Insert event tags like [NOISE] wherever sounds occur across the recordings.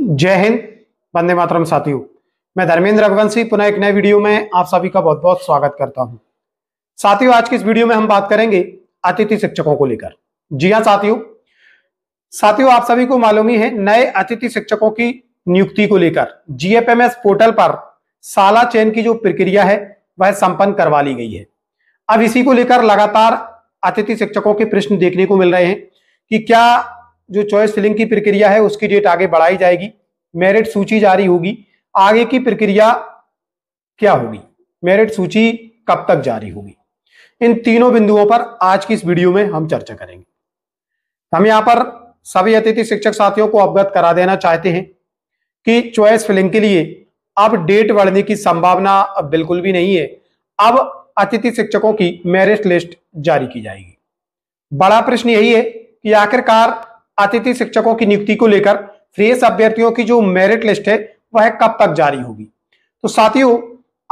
जय हिंद वंदे मातरम साथियों मैं धर्मेंद्र रघुवंशी पुनः एक नए वीडियो में आप सभी का बहुत बहुत स्वागत करता हूं साथियों आज की इस वीडियो में हम बात करेंगे अतिथि शिक्षकों को लेकर जी हां साथियों साथियों आप सभी को मालूम ही है नए अतिथि शिक्षकों की नियुक्ति को लेकर जीएफएमएस पोर्टल पर साला चयन की जो प्रक्रिया है वह संपन्न करवा ली गई है अब इसी को लेकर लगातार अतिथि शिक्षकों के प्रश्न देखने को मिल रहे हैं कि क्या जो चॉइस फिलिंग की प्रक्रिया है उसकी डेट आगे बढ़ाई जाएगी मेरिट सूची जारी होगी आगे की प्रक्रिया क्या होगी मेरिट सूची कब तक जारी होगी इन तीनों बिंदुओं पर आज की इस वीडियो में हम चर्चा करेंगे हम यहां पर सभी अतिथि शिक्षक साथियों को अवगत करा देना चाहते हैं कि चॉइस फिलिंग के लिए अब डेट बढ़ने की संभावना अब बिल्कुल भी नहीं है अब अतिथि शिक्षकों की मेरिट लिस्ट जारी की जाएगी बड़ा प्रश्न यही है कि आखिरकार अतिथि शिक्षकों की नियुक्ति को लेकर फ्रेश अभ्यर्थियों की जो मेरिट लिस्ट है वह कब तक जारी होगी तो साथियों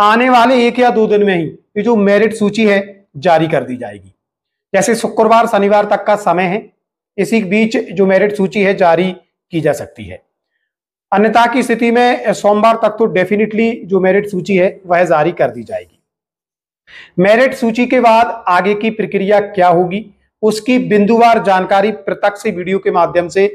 आने वाले एक या दो दिन में ही ये जो मेरिट सूची है जारी कर दी जाएगी जैसे शुक्रवार शनिवार तक का समय है इसी बीच जो मेरिट सूची है जारी की जा सकती है अन्यथा की स्थिति में सोमवार तक तो डेफिनेटली जो मेरिट सूची है वह जारी कर दी जाएगी मेरिट सूची के बाद आगे की प्रक्रिया क्या होगी उसकी बिंदुवार जानकारी प्रत्यक्ष वीडियो के माध्यम से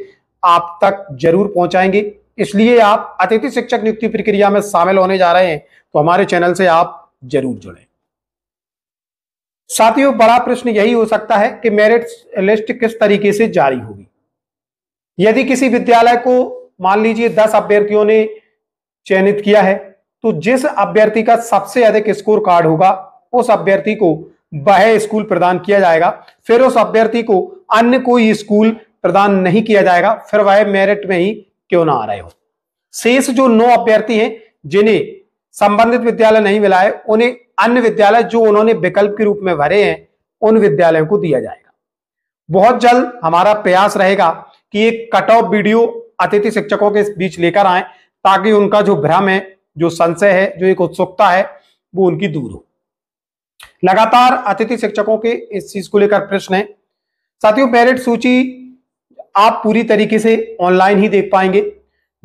आप तक जरूर पहुंचाएंगे इसलिए आप अतिथि शिक्षक नियुक्ति प्रक्रिया में शामिल होने जा रहे हैं तो हमारे चैनल से आप जरूर जुड़े साथियों बड़ा प्रश्न यही हो सकता है कि मेरिट लिस्ट किस तरीके से जारी होगी यदि किसी विद्यालय को मान लीजिए दस अभ्यर्थियों ने चयनित किया है तो जिस अभ्यर्थी का सबसे अधिक स्कोर कार्ड होगा उस अभ्यर्थी को वह स्कूल प्रदान किया जाएगा फिर उस अभ्यर्थी को अन्य कोई स्कूल प्रदान नहीं किया जाएगा फिर वह मेरिट में ही क्यों ना आ रहे हो शेष जो नौ अभ्यर्थी हैं जिन्हें संबंधित विद्यालय नहीं मिला है उन्हें अन्य विद्यालय जो उन्होंने विकल्प के रूप में भरे हैं उन विद्यालयों को दिया जाएगा बहुत जल्द हमारा प्रयास रहेगा कि एक कट ऑफ वीडियो अतिथि शिक्षकों के बीच लेकर आए ताकि उनका जो भ्रम है जो संशय है जो एक उत्सुकता है वो उनकी दूर हो लगातार अतिथि शिक्षकों के इस चीज को लेकर प्रश्न है साथियों मेरिट सूची आप पूरी तरीके से ऑनलाइन ही देख पाएंगे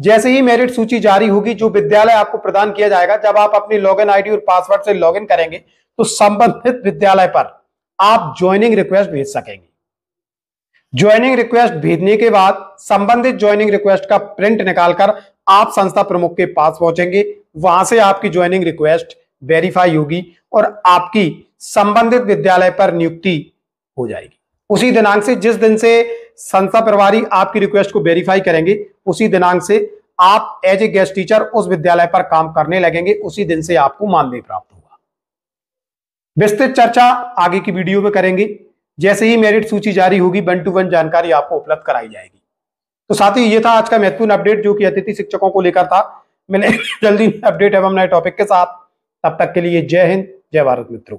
जैसे ही मेरिट सूची जारी होगी जो विद्यालय आपको प्रदान किया जाएगा जब आप अपनी लॉग आईडी और पासवर्ड से लॉग करेंगे तो संबंधित विद्यालय पर आप ज्वाइनिंग रिक्वेस्ट भेज सकेंगे ज्वाइनिंग रिक्वेस्ट भेजने के बाद संबंधित ज्वाइनिंग रिक्वेस्ट का प्रिंट निकालकर आप संस्था प्रमुख के पास पहुंचेंगे वहां से आपकी ज्वाइनिंग रिक्वेस्ट वेरीफाई होगी और आपकी संबंधित विद्यालय पर नियुक्ति हो जाएगी उसी दिनांक से जिस दिन से संस्था प्रभारी आपकी रिक्वेस्ट को वेरीफाई करेंगे उसी दिनांक से आप एज ए गेस्ट टीचर उस विद्यालय पर काम करने लगेंगे उसी दिन से आपको मानदेय प्राप्त होगा विस्तृत चर्चा आगे की वीडियो में करेंगे जैसे ही मेरिट सूची जारी होगी वन टू वन जानकारी आपको उपलब्ध कराई जाएगी तो साथ ही ये था आज का महत्वपूर्ण अपडेट जो कि अतिथि शिक्षकों को लेकर था मैंने [LAUGHS] जल्दी अपडेट एवं नए टॉपिक के साथ तब तक के लिए जय हिंद जय भारत मित्रों